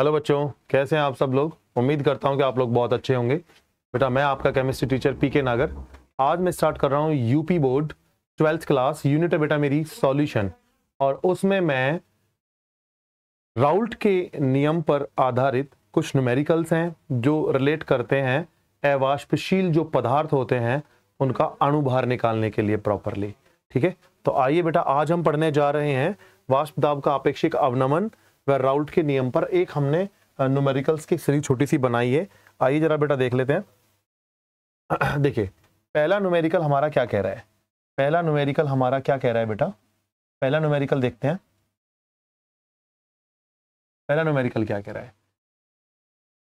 hello बच्चों कैसे हैं आप सब लोग उम्मीद करता हूं कि आप लोग बहुत अच्छे होंगे बेटा मैं आपका केमिस्ट्री टीचर पी के नागर आज मैं स्टार्ट कर रहा हूं UP board twelfth class unit है बेटा मेरी सॉल्यूशन और उसमें मैं राउल्ट के नियम पर आधारित कुछ न्यूमेरिकल्स हैं जो रिलेट करते हैं अवाष्पशील जो पदार्थ होते हैं उनका अणुभार निकालने के लिए प्रॉपरली ठीक है तो आइए बेटा आज हम पढ़ने जा रहे हैं वाष्पदाब का अपेक्षिक अवनमन व राउल्ट के नियम पर एक हमने न्यूमेरिकल्स की सीरीज छोटी सी बनाई है आइए जरा बेटा देख लेते हैं देखिए पहला न्यूमेरिकल हमारा क्या कह रहा है पहला न्यूमेरिकल हमारा क्या कह रहा है बेटा पहला न्यूमेरिकल देखते हैं पहला न्यूमेरिकल क्या कह रहा है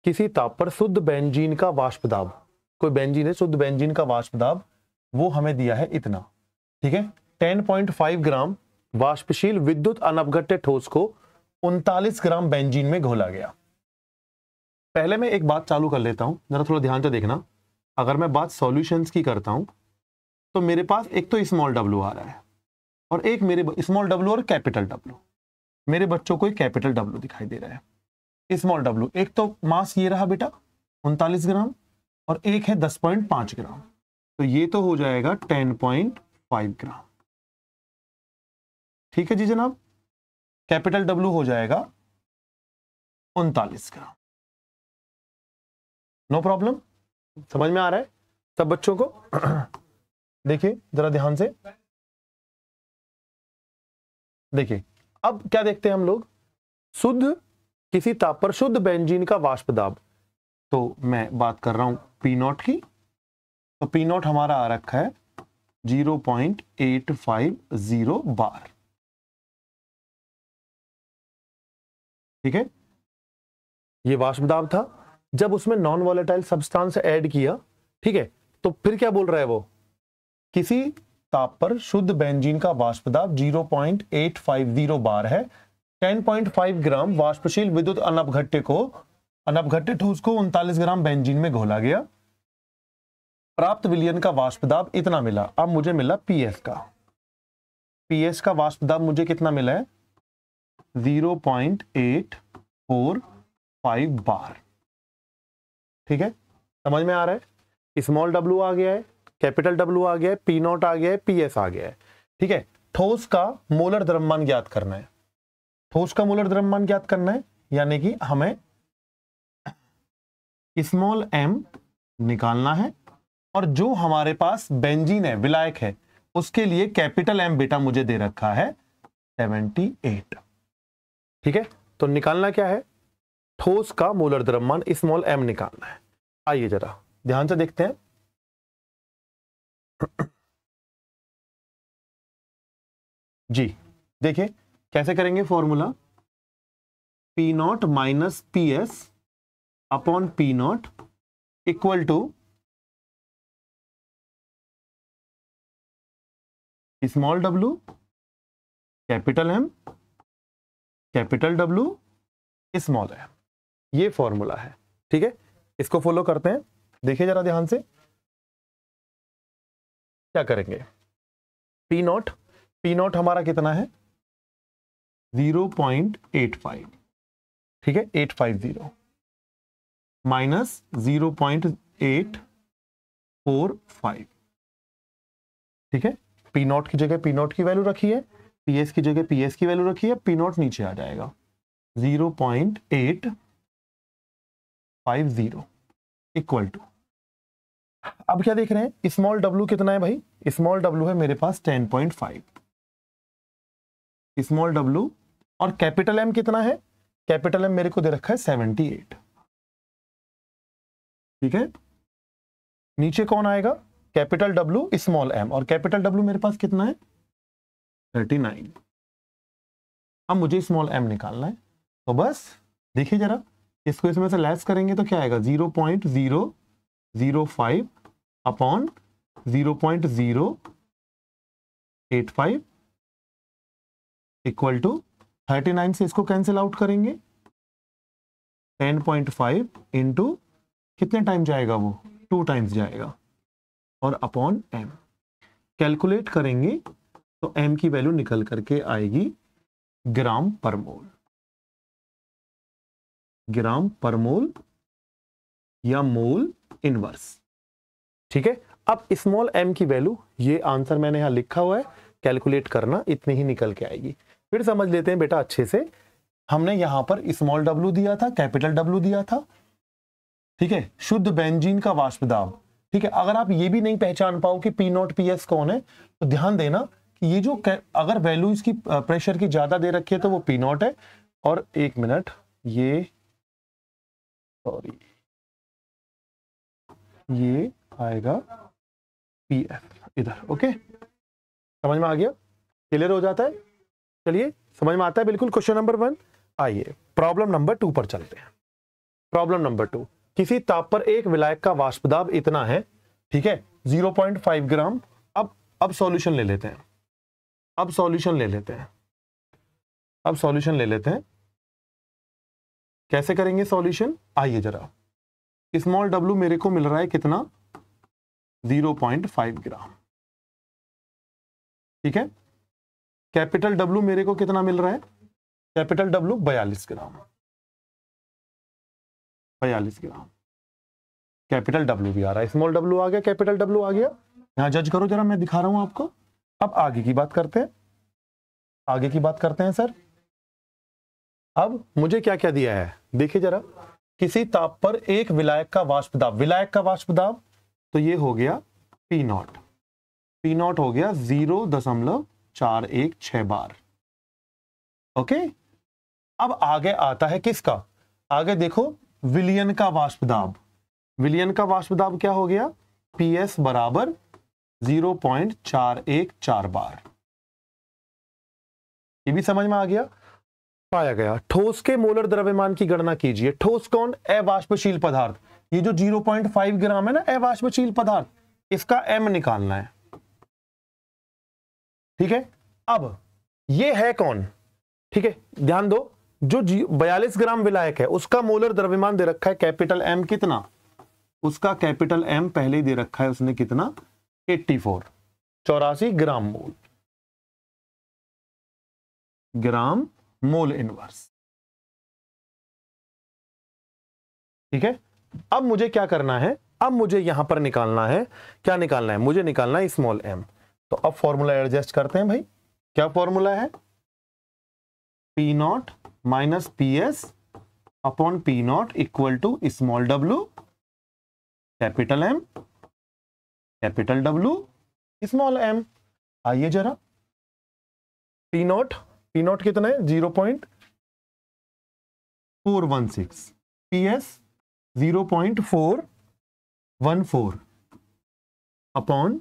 किसी ताप पर शुद्ध बेंजीन का वाष्प दाब कोई बेंजीन है शुद्ध बेंजीन का वाष्प दाब वो हमें दिया है इतना ठीक है 10.5 ग्राम वाष्पशील विद्युत अनपघट्य ठोस को उनतालीस ग्राम बेंजीन में घोला गया पहले मैं एक बात चालू कर लेता हूँ ज़रा थोड़ा ध्यान से देखना अगर मैं बात सॉल्यूशंस की करता हूँ तो मेरे पास एक तो स्मॉल डब्लू आ रहा है और एक मेरे स्मॉल डब्ल्यू और कैपिटल डब्लू मेरे बच्चों को कैपिटल डब्लू दिखाई दे रहा है स्मॉल डब्लू एक तो मास ये रहा बेटा उनतालीस ग्राम और एक है दस पॉइंट पांच ग्राम तो ये तो हो जाएगा टेन पॉइंट फाइव ग्राम ठीक है जी जनाब कैपिटल डब्ल्यू हो जाएगा उनतालीस ग्राम नो प्रॉब्लम समझ में आ रहा है सब बच्चों को देखिए जरा ध्यान से देखिए अब क्या देखते हैं हम लोग शुद्ध किसी ताप पर शुद्ध बेंजीन का वाष्प दाब तो मैं बात कर रहा हूं पी नॉट की तो पी नॉट हमारा आ रखा है zero point eight five zero bar ठीक है ये वाष्पदाब था जब उसमें नॉन वॉलेटाइल सब्सटेंस ऐड किया ठीक है तो फिर क्या बोल रहा है वो किसी ताप पर शुद्ध बेंजीन का वाष्पदाब 0.850 बार है 10.5 ग्राम वाष्पशील विद्युत अनपघट्य को अनपघट्य ठोस को उनतालीस ग्राम बेंजीन में घोला गया प्राप्त विलियन का वाष्पदाब इतना मिला अब मुझे मिला पीएस का पीएस का वाष्पदाब मुझे कितना मिला है 0.845 बार ठीक है समझ में आ रहा है स्मॉल डब्ल्यू आ गया है कैपिटल डब्ल्यू आ गया है पी नॉट आ गया है पी एस आ गया है ठीक है ठोस का मोलर द्रव्यमान ज्ञात करना है ठोस का मोलर द्रव्यमान ज्ञात करना है यानी कि हमें स्मॉल एम निकालना है और जो हमारे पास बेंजीन है विलायक है उसके लिए कैपिटल एम बेटा मुझे दे रखा है सेवेंटी एट ठीक है तो निकालना क्या है ठोस का मोलर द्रव्यमान स्मॉल एम निकालना है आइए जरा ध्यान से देखते हैं जी देखिए कैसे करेंगे formula P not minus P S upon P not equal to small W capital M capital W small है ये फॉर्मूला है ठीक है इसको फॉलो करते हैं देखिए जरा ध्यान से क्या करेंगे पी नॉट पी नॉट हमारा कितना है 0.85 ठीक है 850 माइनस फाइव ठीक है पी नॉट की जगह पी नॉट की वैल्यू रखी है पी की जगह पी की वैल्यू रखिए पी नॉट नीचे आ जाएगा zero point eight five zero equal to अब क्या देख रहे हैं स्मॉल डब्ल्यू कितना है भाई स्मॉल डब्ल्यू है मेरे पास ten point five small W और कैपिटल एम कितना है कैपिटल एम मेरे को दे रखा है सेवेंटी एट ठीक है नीचे कौन आएगा कैपिटल डब्ल्यू स्मॉल एम और कैपिटल डब्ल्यू मेरे पास कितना है थर्टी नाइन अब मुझे स्मॉल एम निकालना है तो बस देखिए जरा इसको इसमें से लेस करेंगे तो क्या आएगा zero point zero zero five upon zero point zero eight five equal to thirty nine से इसको कैंसिल आउट करेंगे टेन पॉइंट फाइव इंटू कितने टाइम जाएगा वो टू टाइम्स जाएगा और अपॉन एम कैलकुलेट करेंगे तो एम की वैल्यू निकल करके आएगी ग्राम पर मोल ग्राम पर मोल या मोल इनवर्स ठीक है अब स्मॉल एम की वैल्यू ये आंसर मैंने यहां लिखा हुआ है कैलकुलेट करना इतनी ही निकल के आएगी फिर समझ लेते हैं बेटा अच्छे से हमने यहां पर स्मॉल डब्ल्यू दिया था कैपिटल डब्ल्यू दिया था ठीक है शुद्ध बेंजीन का वाष्पदाब ठीक है अगर आप ये भी नहीं पहचान पाओ कि पी नॉट पी एस कौन है तो ध्यान देना ये जो अगर वैल्यू इसकी प्रेशर की ज़्यादा दे रखी है तो वो पी नॉट है और एक मिनट ये सॉरी ये आएगा पी एफ इधर ओके समझ में आ गया क्लियर हो जाता है चलिए समझ में आता है बिल्कुल क्वेश्चन नंबर वन आइए प्रॉब्लम नंबर टू पर चलते हैं प्रॉब्लम नंबर टू किसी ताप पर एक विलायक का वाष्पदाब इतना है ठीक है 0.5 ग्राम अब अब सॉल्यूशन ले लेते हैं अब सॉल्यूशन ले लेते हैं अब सॉल्यूशन ले लेते हैं कैसे करेंगे सॉल्यूशन आइए जरा स्मॉल डब्ल्यू मेरे को मिल रहा है कितना 0.5 ग्राम ठीक है कैपिटल डब्ल्यू मेरे को कितना मिल रहा है कैपिटल डब्ल्यू बयालीस ग्राम बयालीस ग्राम कैपिटल डब्ल्यू भी आ रहा है स्मॉल डब्ल्यू आ गया कैपिटल डब्ल्यू आ गया यहां जज करो जरा मैं दिखा रहा हूं आपको अब आगे की बात करते हैं आगे की बात करते हैं सर अब मुझे क्या क्या दिया है देखिए जरा किसी ताप पर एक विलायक का वाष्प दाब विलायक का वाष्प दाब तो ये हो गया पी नॉट पी नॉट हो गया जीरो दशमलव चार एक छ बार ओके अब आगे आता है किसका आगे देखो विलियन का वाष्प दाब विलियन का वाष्प दाब क्या हो गया पी एस बराबर जीरो पॉइंट चार एक चार बार ये भी समझ में आ गया पाया गया ठोस के मोलर द्रव्यमान की गणना कीजिए ठोस कौन अवाष्पशील पदार्थ ये जो फाइव ग्राम है ना अवाष्पशील पदार्थ इसका एम निकालना है ठीक है अब ये है कौन ठीक है ध्यान दो जो बयालीस ग्राम विलायक है उसका मोलर द्रव्यमान दे रखा है कैपिटल एम कितना उसका कैपिटल एम पहले ही दे रखा है उसने कितना एट्टी फोर चौरासी ग्राम मोल ग्राम मोल इनवर्स ठीक है अब मुझे क्या करना है अब मुझे यहां पर निकालना है क्या निकालना है मुझे निकालना है स्मॉल एम तो अब फॉर्मूला एडजस्ट करते हैं भाई क्या फॉर्मूला है P not minus P S upon P not equal to small W capital M capital W small M आइए जरा पी नॉट पी नॉट कितना है zero point four one six P S zero point four one four upon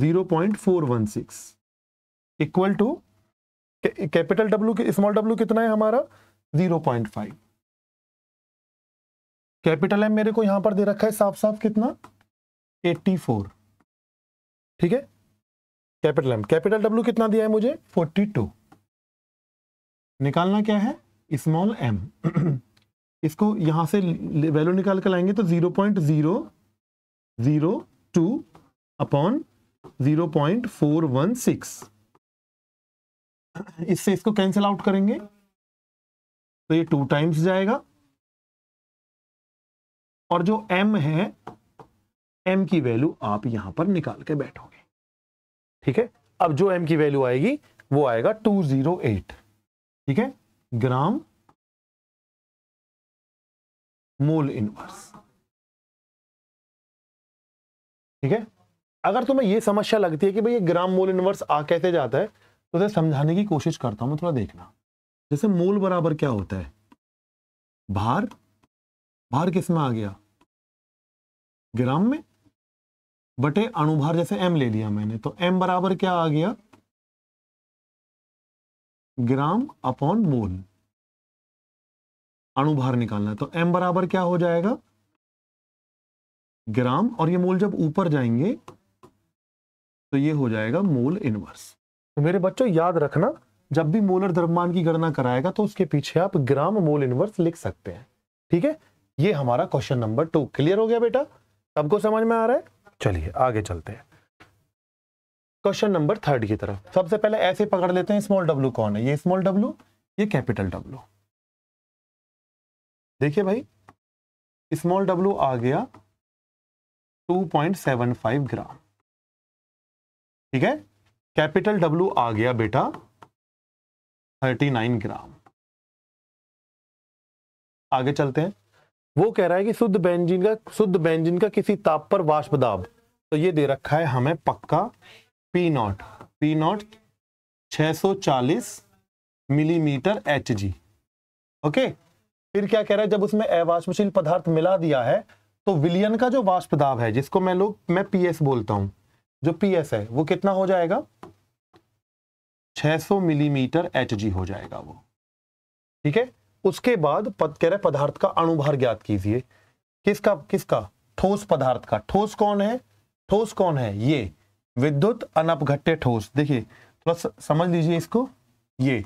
zero point four one six equal to capital W small W कितना है हमारा zero point five capital M मेरे को यहां पर दे रखा है साफ साफ कितना एट्टी फोर ठीक है कैपिटल एम कैपिटल डब्ल्यू कितना दिया है मुझे फोर्टी टू निकालना क्या है स्मॉल एम इसको यहां से वैल्यू निकाल कर लाएंगे तो zero point zero zero two upon zero point four one six इससे इसको कैंसिल आउट करेंगे तो ये टू टाइम्स जाएगा और जो एम है एम की वैल्यू आप यहां पर निकाल के बैठोगे ठीक है अब जो एम की वैल्यू आएगी वो आएगा 208 ठीक है ग्राम मोल इनवर्स ठीक है अगर तुम्हें ये समस्या लगती है कि भाई ये ग्राम मोल इनवर्स आ कैसे जाता है तो तुम्हें समझाने की कोशिश करता हूं मैं थोड़ा देखना जैसे मोल बराबर क्या होता है भार भार किस में आ गया ग्राम में बटे अणुभार जैसे एम ले लिया मैंने तो एम बराबर क्या आ गया ग्राम अपॉन मोल अणुभार निकालना है तो एम बराबर क्या हो जाएगा ग्राम और ये मोल जब ऊपर जाएंगे तो ये हो जाएगा मोल इनवर्स तो मेरे बच्चों याद रखना जब भी मोलर द्रव्यमान की गणना कराएगा तो उसके पीछे आप ग्राम मोल इनवर्स लिख सकते हैं ठीक है ये हमारा क्वेश्चन नंबर टू क्लियर हो गया बेटा सबको समझ में आ रहा है चलिए आगे चलते हैं क्वेश्चन नंबर थर्ड की तरफ सबसे पहले ऐसे पकड़ लेते हैं स्मॉल डब्ल्यू कौन है ये स्मॉल डब्ल्यू ये कैपिटल डब्ल्यू देखिए भाई स्मॉल डब्ल्यू आ गया 2.75 ग्राम ठीक है कैपिटल डब्ल्यू आ गया बेटा 39 ग्राम आगे चलते हैं वो कह रहा है कि शुद्ध बेंजीन का शुद्ध बेंजीन का किसी ताप पर वाष्प दाब तो ये दे रखा है हमें पक्का P not P not 640 millimetre H G okay फिर क्या कह रहा है जब उसमें अवाष्पशील पदार्थ मिला दिया है तो विलियन का जो वाष्प दाब है जिसको मैं लोग मैं एस बोलता हूं जो एस है वो कितना हो जाएगा 600 मिलीमीटर एच जी हो जाएगा वो ठीक है उसके बाद पद कह रहे पदार्थ का अणुभार ज्ञात कीजिए किसका किसका ठोस पदार्थ का ठोस कौन है ठोस कौन है ये विद्युत अनपघट्टे ठोस देखिए थोड़ा समझ लीजिए इसको ये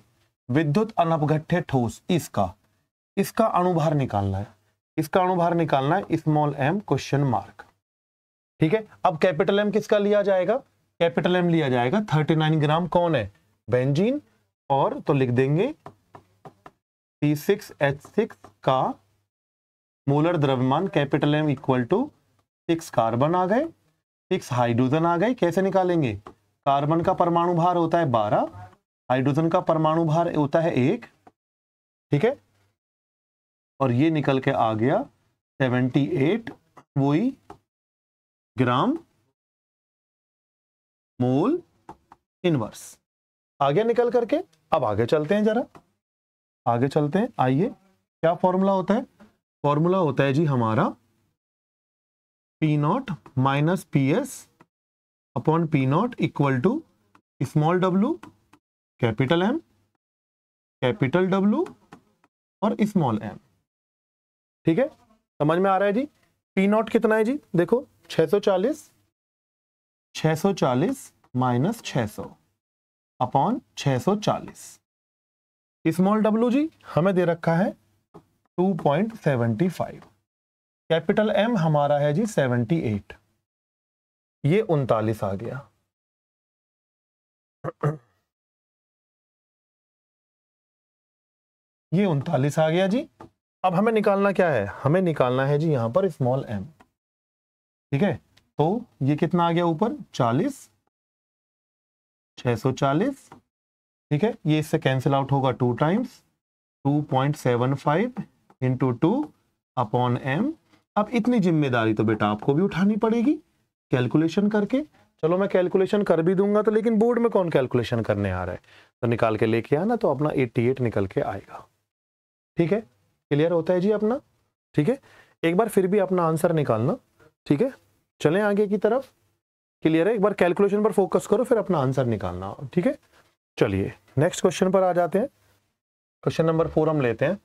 विद्युत अनपघट्टे ठोस इसका इसका अणुभार निकालना है इसका अणुभार निकालना है स्मॉल एम क्वेश्चन मार्क ठीक है अब कैपिटल एम किसका लिया जाएगा कैपिटल एम लिया जाएगा 39 ग्राम कौन है बेंजीन और तो लिख देंगे P6H6 का मोलर द्रव्यमान capital M equal to six carbon आ गए सिक्स हाइड्रोजन आ गए कैसे निकालेंगे कार्बन का परमाणु भार होता है बारह हाइड्रोजन का परमाणु भार होता है एक ठीक है और ये निकल के आ गया सेवेंटी एट वोई ग्राम मोल इनवर्स आ गया निकल करके अब आगे चलते हैं जरा आगे चलते हैं आइए क्या फॉर्मूला होता है फॉर्मूला होता है जी हमारा P not minus P S upon P not equal to small W capital M capital W और स्मॉल एम ठीक है समझ में आ रहा है जी पी नॉट कितना है जी देखो 640 640 माइनस सौ अपॉन 640 स्मॉल डब्ल्यू जी हमें दे रखा है 2.75 कैपिटल एम हमारा है जी 78 ये उनतालीस आ गया ये उनतालीस आ गया जी अब हमें निकालना क्या है हमें निकालना है जी यहां पर स्मॉल एम ठीक है तो ये कितना आ गया ऊपर चालीस 640 ठीक है ये इससे कैंसिल आउट होगा two times two point seven five into two upon M अब इतनी जिम्मेदारी तो बेटा आपको भी उठानी पड़ेगी कैलकुलेशन करके चलो मैं कैलकुलेशन कर भी दूंगा तो लेकिन बोर्ड में कौन कैलकुलेशन करने आ रहा है तो निकाल के लेके आना तो अपना 88 निकल के आएगा ठीक है क्लियर होता है जी अपना ठीक है एक बार फिर भी अपना आंसर निकालना ठीक है चलें आगे की तरफ क्लियर है एक बार कैलकुलेशन पर फोकस करो फिर अपना आंसर निकालना ठीक है चलिए नेक्स्ट क्वेश्चन पर आ जाते हैं क्वेश्चन नंबर फोर हम लेते हैं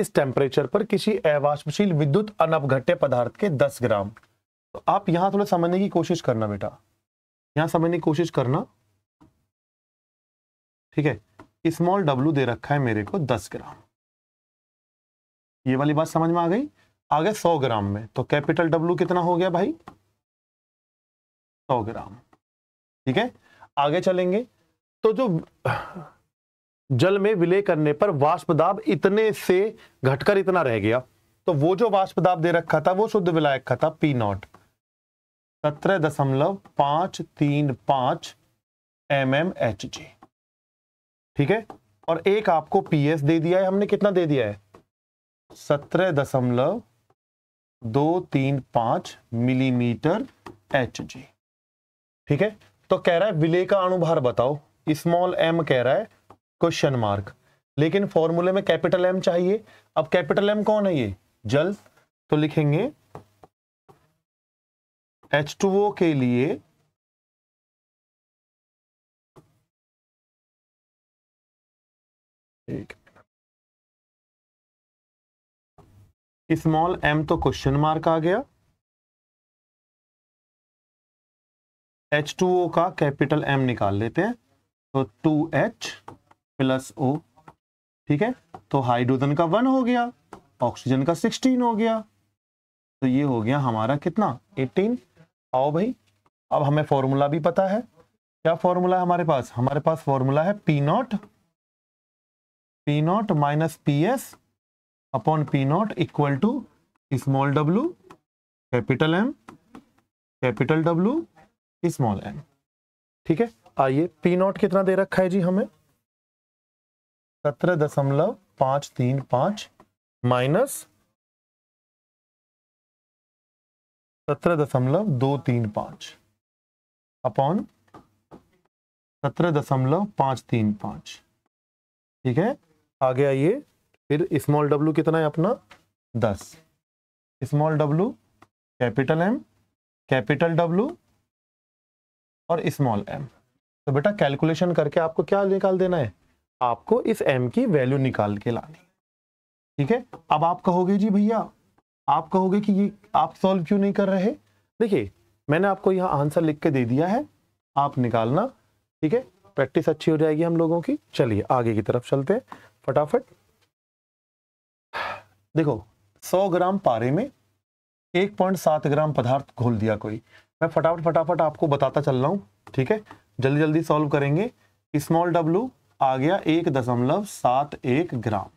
इस टेम्परेचर पर किसी अवाष्पशील विद्युत अनपघट्य पदार्थ के 10 ग्राम तो आप यहां थोड़ा समझने की कोशिश करना बेटा यहां समझने की कोशिश करना ठीक है स्मॉल डब्लू दे रखा है मेरे को 10 ग्राम ये वाली बात समझ में आ गई आगे सौ 100 ग्राम में तो कैपिटल डब्लू कितना हो गया भाई 100 ग्राम ठीक है आगे चलेंगे तो जो जल में विलय करने पर वाष्पदाब इतने से घटकर इतना रह गया तो वो जो वाष्पदाब दे रखा था वो शुद्ध विलायक का था पी नॉट सत्रह दशमलव पांच तीन पांच एम एम एच जी ठीक है और एक आपको पीएस दे दिया है हमने कितना दे दिया है सत्रह दशमलव दो तीन पांच मिलीमीटर एच जी ठीक है तो कह रहा है विलय का अणुभार बताओ स्मॉल एम कह रहा है क्वेश्चन मार्क लेकिन फॉर्मूले में कैपिटल एम चाहिए अब कैपिटल एम कौन है ये जल तो लिखेंगे एच टू ओ के लिए स्मॉल एम तो क्वेश्चन मार्क आ गया एच टू ओ का कैपिटल एम निकाल लेते हैं तो टू एच प्लस ओ ठीक है तो हाइड्रोजन का वन हो गया ऑक्सीजन का सिक्सटीन हो गया तो ये हो गया हमारा कितना एटीन आओ भाई अब हमें फॉर्मूला भी पता है क्या फॉर्मूला है हमारे पास हमारे पास फॉर्मूला है P not P not minus P S upon P not equal to small W capital M capital W small M ठीक है आइए पी नॉट कितना दे रखा है जी हमें सत्रह दशमलव पांच तीन पांच माइनस सत्रह दशमलव दो तीन पांच अपॉन सत्रह दशमलव पांच तीन पांच ठीक है आगे आइए फिर स्मॉल डब्लू कितना है अपना दस small W capital M capital W और स्मॉल एम तो बेटा कैलकुलेशन करके आपको क्या निकाल देना है आपको इस एम की वैल्यू निकाल के लानी ठीक है अब आप कहोगे जी भैया आप कहोगे कि ये आप सॉल्व क्यों नहीं कर रहे देखिए मैंने आपको यहाँ आंसर लिख के दे दिया है आप निकालना ठीक है प्रैक्टिस अच्छी हो जाएगी हम लोगों की चलिए आगे की तरफ चलते हैं फटाफट देखो 100 ग्राम पारे में 1.7 ग्राम पदार्थ घोल दिया कोई मैं फटाफट फटाफट आपको बताता चल रहा हूँ ठीक है जल्दी जल्दी सॉल्व करेंगे स्मॉल डब्लू आ गया एक दशमलव सात एक ग्राम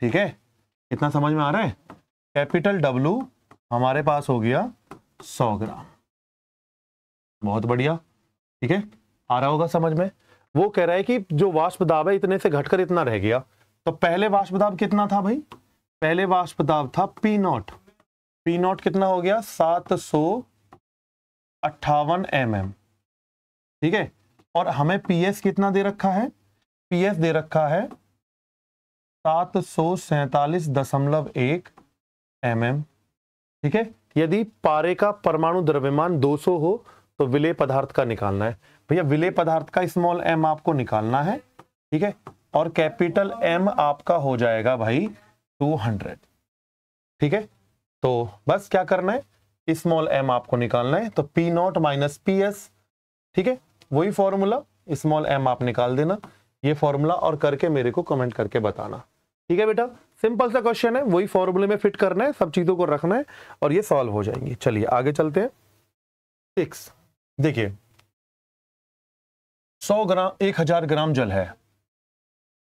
ठीक है इतना समझ में आ रहा है कैपिटल डब्लू हमारे पास हो गया सौ ग्राम बहुत बढ़िया ठीक है आ रहा होगा समझ में वो कह रहा है कि जो वाष्प दाब है इतने से घटकर इतना रह गया तो पहले वाष्प दाब कितना था भाई पहले वाष्प दाब था पी नॉट पी नॉट कितना हो गया सात सौ अट्ठावन एम एम ठीक है और हमें पीएस कितना दे रखा है पीएस दे रखा है सात सौ सैतालीस दशमलव एक एम एम ठीक है यदि पारे का परमाणु द्रव्यमान 200 हो तो विलय पदार्थ का निकालना है भैया विलय पदार्थ का स्मॉल एम आपको निकालना है ठीक है और कैपिटल एम आपका हो जाएगा भाई 200 ठीक है तो बस क्या करना है स्मॉल एम आपको निकालना है तो P not minus P S ठीक है वही फॉर्मूला स्मॉल एम आप निकाल देना ये फॉर्मूला और करके मेरे को कमेंट करके बताना ठीक है बेटा सिंपल सा क्वेश्चन है वही फॉर्मूले में फिट करना है सब चीज़ों को रखना है और ये सॉल्व हो जाएंगे चलिए आगे चलते हैं सिक्स देखिए सौ ग्राम एक हजार ग्राम जल है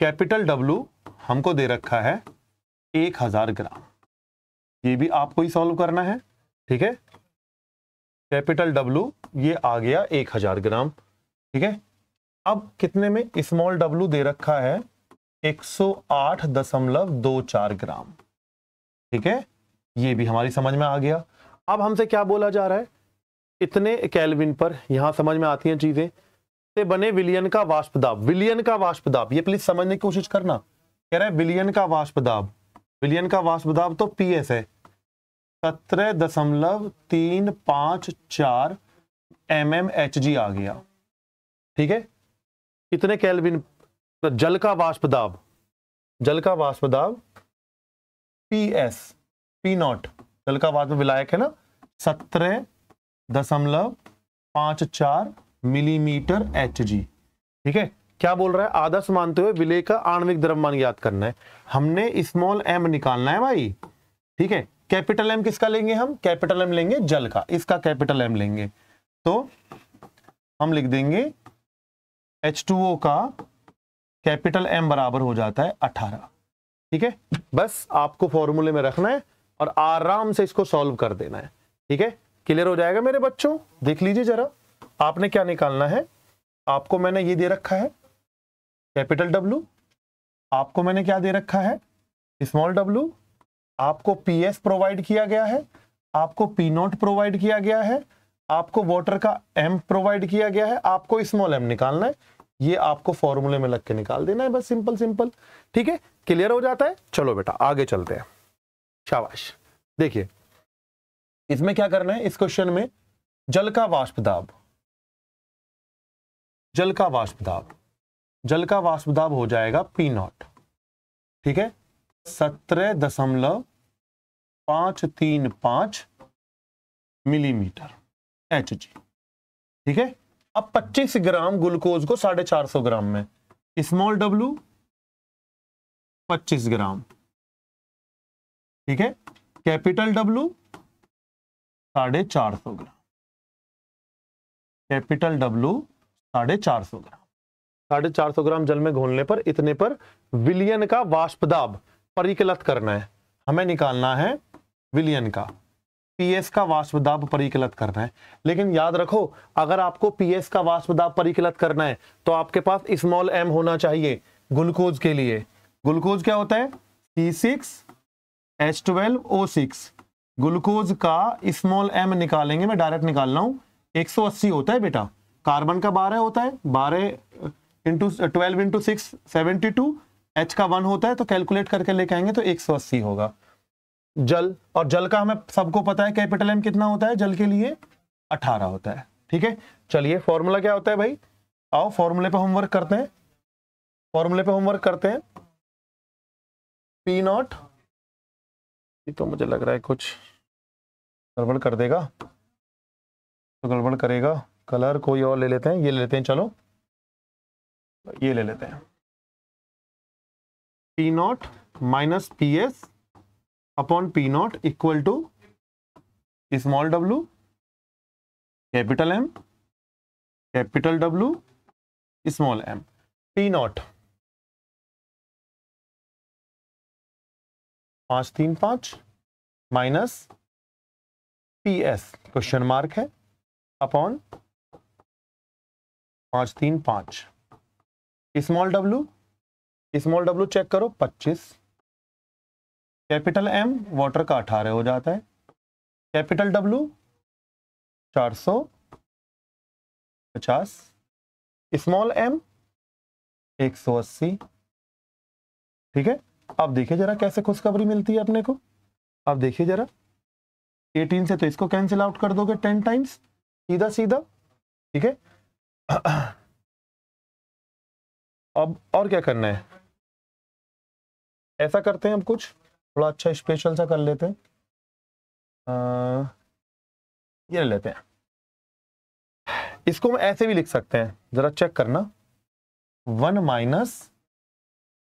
कैपिटल डब्लू हमको दे रखा है एक हजार ग्राम ये भी आपको ही सॉल्व करना है ठीक है कैपिटल डब्लू ये आ गया एक हजार ग्राम ठीक है अब कितने में स्मॉल डब्लू दे रखा है 108.24 ग्राम ठीक है ये भी हमारी समझ में आ गया अब हमसे क्या बोला जा रहा है इतने कैलविन पर यहां समझ में आती हैं चीजें से बने विलियन का वाष्प दाब विलियन का वाष्प दाब ये प्लीज समझने की कोशिश करना कह रहा है विलियन का वाष्प दाब विलियन का वाष्प दाब तो एस है सत्रह दशमलव तीन पांच चार एम एम एच जी आ गया ठीक है इतने कैलविन जल का वाष्प दाब जल का वाष्प दाब पी एस पी नॉट जल का वाष्प विलायक है ना सत्रह दशमलव पांच चार मिलीमीटर एच जी ठीक है क्या बोल रहा है आदर्श मानते हुए विलय का आणविक द्रव्यमान याद करना है हमने स्मॉल एम निकालना है भाई ठीक है कैपिटल एम किसका लेंगे हम कैपिटल एम लेंगे जल का इसका कैपिटल एम लेंगे तो हम लिख देंगे H2O का कैपिटल M बराबर हो जाता है 18 ठीक है बस आपको फॉर्मूले में रखना है और आराम से इसको सॉल्व कर देना है ठीक है क्लियर हो जाएगा मेरे बच्चों देख लीजिए जरा आपने क्या निकालना है आपको मैंने ये दे रखा है कैपिटल डब्लू आपको मैंने क्या दे रखा है स्मॉल डब्लू आपको पी एस प्रोवाइड किया गया है आपको पी नॉट प्रोवाइड किया गया है आपको वाटर का एम प्रोवाइड किया गया है आपको स्मॉल एम निकालना है ये आपको फॉर्मूले में लग के निकाल देना है बस सिंपल सिंपल ठीक है क्लियर हो जाता है चलो बेटा आगे चलते हैं शाबाश देखिए इसमें क्या करना है इस क्वेश्चन में जल का वाष्प दाब जल का वाष्प दाब जल का वाष्प दाब हो जाएगा पी नॉट ठीक है सत्रह दशमलव पांच तीन पांच मिलीमीटर एच जी ठीक है अब 25 ग्राम ग्लूकोज को साढ़े चार सौ ग्राम में स्मॉल डब्लू 25 ग्राम ठीक है कैपिटल डब्लू साढ़े चार सौ ग्राम कैपिटल डब्लू साढ़े चार सौ ग्राम साढ़े चार सौ ग्राम जल में घोलने पर इतने पर विलियन का वाष्पदाब परिकलत करना है हमें निकालना है विलियन का पीएस का वाष्पदाब दाब परिकलित करना है लेकिन याद रखो अगर आपको पीएस का वाष्पदाब दाब परिकलित करना है तो आपके पास स्मॉल एम होना चाहिए ग्लूकोज के लिए ग्लूकोज क्या होता है C six H twelve O six glucose का स्मॉल एम निकालेंगे मैं डायरेक्ट निकाल रहा हूँ 180 होता है बेटा कार्बन का बारह होता है बारह into twelve into six seventy two H का वन होता है तो कैलकुलेट करके लेके आएंगे तो 180 होगा जल और जल का हमें सबको पता है कैपिटल एम कितना होता है जल के लिए अठारह होता है ठीक है चलिए फॉर्मूला क्या होता है भाई आओ फॉर्मूले पे होमवर्क करते हैं फॉर्मूले पे होमवर्क करते हैं पी नॉट ये तो मुझे लग रहा है कुछ गड़बड़ कर देगा तो गड़बड़ करेगा कलर कोई और ले लेते हैं ये ले लेते हैं चलो ये ले लेते हैं P not minus P S upon P not equal to small W capital M capital W small M P not पांच तीन पांच minus P S question mark है अपॉन पांच तीन पांच small W small W check करो पच्चीस capital M water का अठारह हो जाता है कैपिटल डब्लू चार सौ पचास स्मॉल एम एक सौ अस्सी ठीक है अब देखिए जरा कैसे खुशखबरी मिलती है अपने को अब देखिए जरा 18 से तो इसको कैंसिल आउट कर दोगे 10 टाइम्स सीधा सीधा ठीक है अब और क्या करना है ऐसा करते हैं हम कुछ थोड़ा अच्छा स्पेशल सा कर लेते हैं ये ले लेते हैं इसको हम ऐसे भी लिख सकते हैं ज़रा चेक करना one minus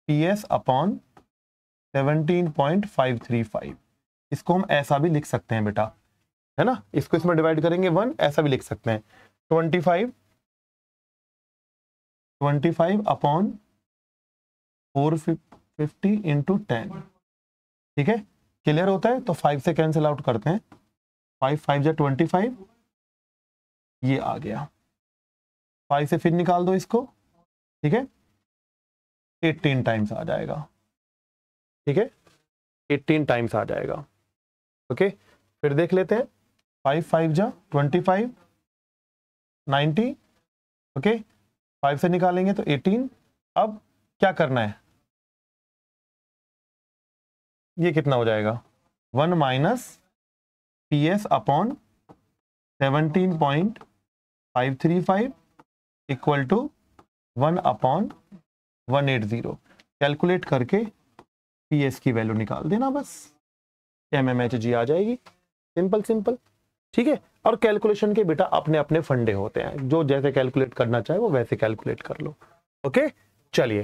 P S upon seventeen point five three five इसको हम ऐसा भी लिख सकते हैं बेटा है ना इसको इसमें डिवाइड करेंगे वन ऐसा भी लिख सकते हैं twenty five twenty five upon four fifty into ten ठीक है क्लियर होता है तो फाइव से कैंसिल आउट करते हैं फाइव फाइव या ट्वेंटी फाइव ये आ गया फाइव से फिर निकाल दो इसको ठीक है एट्टीन टाइम्स आ जाएगा ठीक है एट्टीन टाइम्स आ जाएगा ओके फिर देख लेते हैं फाइव फाइव जा twenty five ninety okay five से निकालेंगे तो एटीन अब क्या करना है ये कितना हो जाएगा one minus P S upon seventeen point five three five equal to one upon one eight zero calculate करके पी एस की वैल्यू निकाल देना बस एम एम एच जी आ जाएगी सिंपल सिंपल ठीक है और कैलकुलेशन के बेटा अपने अपने फंडे होते हैं जो जैसे कैलकुलेट करना चाहे वो वैसे कैलकुलेट कर लो ओके चलिए